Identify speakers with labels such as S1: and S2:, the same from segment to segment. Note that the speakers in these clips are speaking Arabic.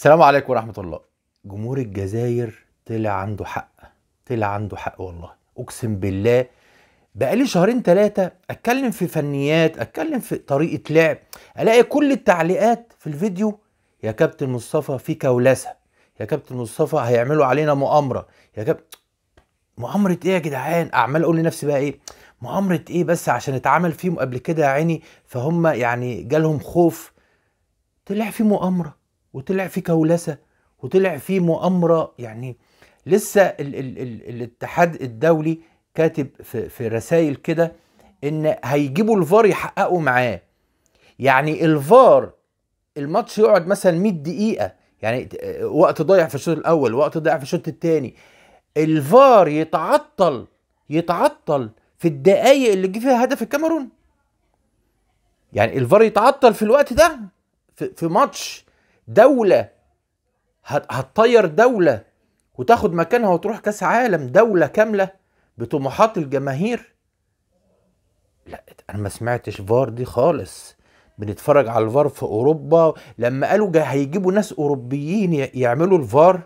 S1: السلام عليكم ورحمه الله جمهور الجزائر طلع عنده حق طلع عنده حق والله اقسم بالله بقالي شهرين ثلاثة اتكلم في فنيات اتكلم في طريقة لعب الاقي كل التعليقات في الفيديو يا كابتن مصطفى في كولسة يا كابتن مصطفى هيعملوا علينا مؤامرة يا كابتن مؤامرة ايه يا جدعان اعمال اقول لنفسي بقى ايه مؤامرة ايه بس عشان اتعمل فيهم قبل كده يا عيني فهم يعني جالهم خوف طلع في مؤامرة وطلع في كولسه وطلع في مؤامره يعني لسه ال ال ال الاتحاد الدولي كاتب في, في رسائل كده ان هيجيبوا الفار يحققوا معاه يعني الفار الماتش يقعد مثلا 100 دقيقه يعني وقت ضايع في الشوط الاول وقت ضايع في الشوط الثاني الفار يتعطل يتعطل في الدقايق اللي جه فيها هدف الكاميرون يعني الفار يتعطل في الوقت ده في, في ماتش دولة هتطير دولة وتاخد مكانها وتروح كاس عالم دولة كاملة بطموحات الجماهير لا انا ما سمعتش فار دي خالص بنتفرج على الفار في اوروبا لما قالوا جا هيجيبوا ناس اوروبيين يعملوا الفار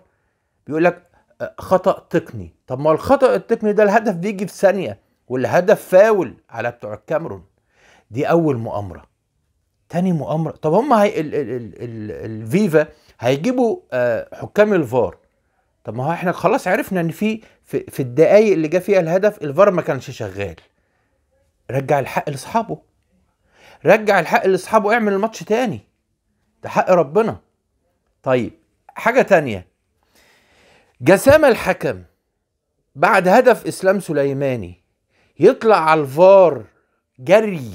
S1: بيقول لك آه، خطا تقني طب ما الخطا التقني ده الهدف بيجي في ثانيه والهدف فاول على بتوع الكاميرون دي اول مؤامره تاني مؤامره طب هم هي... ال... ال... ال... ال... الفيفا هيجيبوا آه، حكام الفار طب ما هو احنا خلاص عرفنا ان في في, الدقائق اللي جه فيها الهدف الفار ما كانش شغال رجع الحق لاصحابه رجع الحق لاصحابه اعمل الماتش تاني ده حق ربنا طيب حاجه تانية جسام الحكم بعد هدف اسلام سليماني يطلع على الفار جري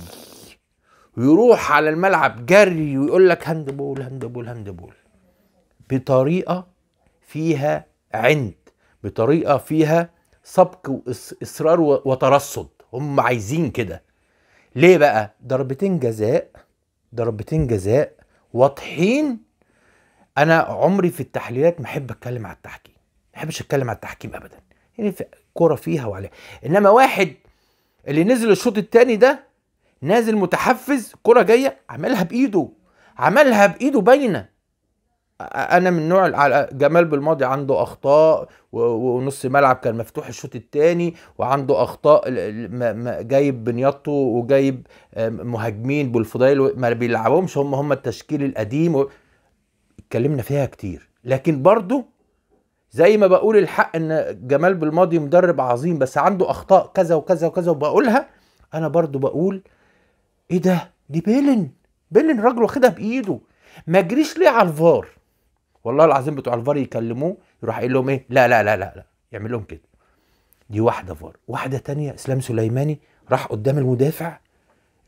S1: ويروح على الملعب جري ويقول لك هاند بول هاند بول هاند بول بطريقه فيها عند بطريقه فيها سبق واصرار وترصد هم عايزين كده ليه بقى ضربتين جزاء ضربتين جزاء واضحين انا عمري في التحليلات ما احب اتكلم على التحكيم ما احبش اتكلم على التحكيم ابدا يعني كرة فيها وعليها انما واحد اللي نزل الشوط الثاني ده نازل متحفز كرة جاية عملها بإيده عملها بإيده باينة انا من نوع جمال بالماضي عنده اخطاء ونص ملعب كان مفتوح الشوط الثاني وعنده اخطاء جايب بنياطه وجايب آه، مهاجمين بالفضائل ما بيلعبهمش هم هم التشكيل القديم اتكلمنا فيها كتير لكن برضه زي ما بقول الحق ان جمال بالماضي مدرب عظيم بس عنده اخطاء كذا وكذا وكذا وبقولها انا برضه بقول ايه ده دي بيلن بيلن راجل واخدها بايده ما جريش ليه على الفار والله العظيم بتوع الفار يكلموه يروح قايل لهم ايه لا لا لا لا لا يعمل لهم كده دي واحده فار واحده تانية اسلام سليماني راح قدام المدافع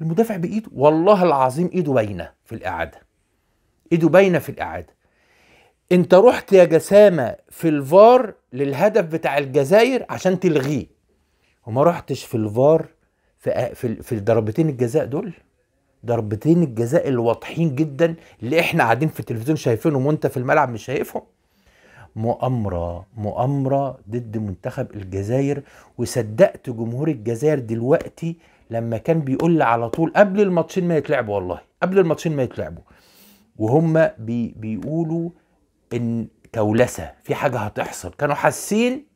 S1: المدافع بايده والله العظيم ايده باينه في الاعاده ايده باينه في الاعاده انت رحت يا جسامه في الفار للهدف بتاع الجزائر عشان تلغيه وما رحتش في الفار في في في ضربتين الجزاء دول ضربتين الجزاء الواضحين جدا اللي احنا قاعدين في التلفزيون شايفينهم وانت في الملعب مش شايفهم مؤامرة مؤامرة ضد منتخب الجزائر وصدقت جمهور الجزائر دلوقتي لما كان بيقول لي على طول قبل الماتشين ما يتلعبوا والله قبل الماتشين ما يتلعبوا وهم بي بيقولوا ان كولسة في حاجة هتحصل كانوا حاسين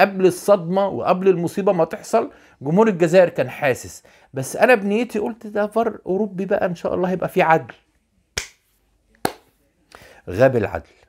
S1: قبل الصدمه وقبل المصيبه ما تحصل جمهور الجزائر كان حاسس بس انا بنيتي قلت ده فار اوروبي بقى ان شاء الله هيبقى فيه عدل غاب العدل